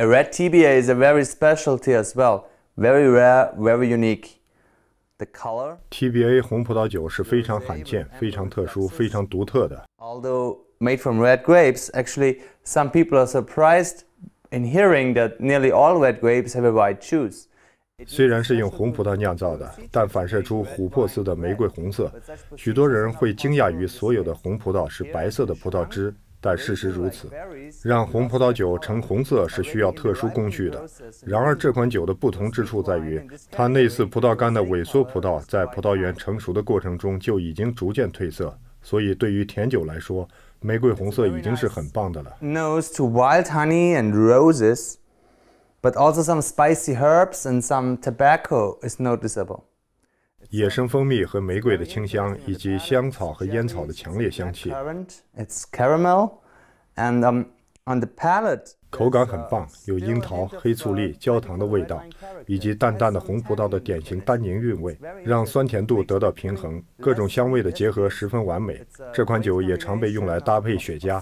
A red TBA is a very specialty as well, very rare, very unique. The TBA 红葡萄酒是非常罕见、非常特殊、非常独特的。Although made from red grapes, actually some people are surprised in hearing that nearly all red grapes have a white juice. 虽然是用红葡萄酿造的，但反射出琥珀似的玫瑰红色，许多人会惊讶于所有的红葡萄是白色的葡萄汁。但事实如此，让红葡萄酒呈红色是需要特殊工序的。然而，这款酒的不同之处在于，它类似葡萄干的萎缩葡萄，在葡萄园成熟的过程中就已经逐渐褪色，所以对于甜酒来说，玫瑰红色已经是很棒的了。Nose to wild honey and roses, but also some spicy herbs and some tobacco is noticeable. 野生蜂蜜和玫瑰的清香，以及香草和烟草的强烈香气。口感很棒，有樱桃、黑醋栗、焦糖的味道，以及淡淡的红葡萄的典型单宁韵味，让酸甜度得到平衡。各种香味的结合十分完美。这款酒也常被用来搭配雪茄。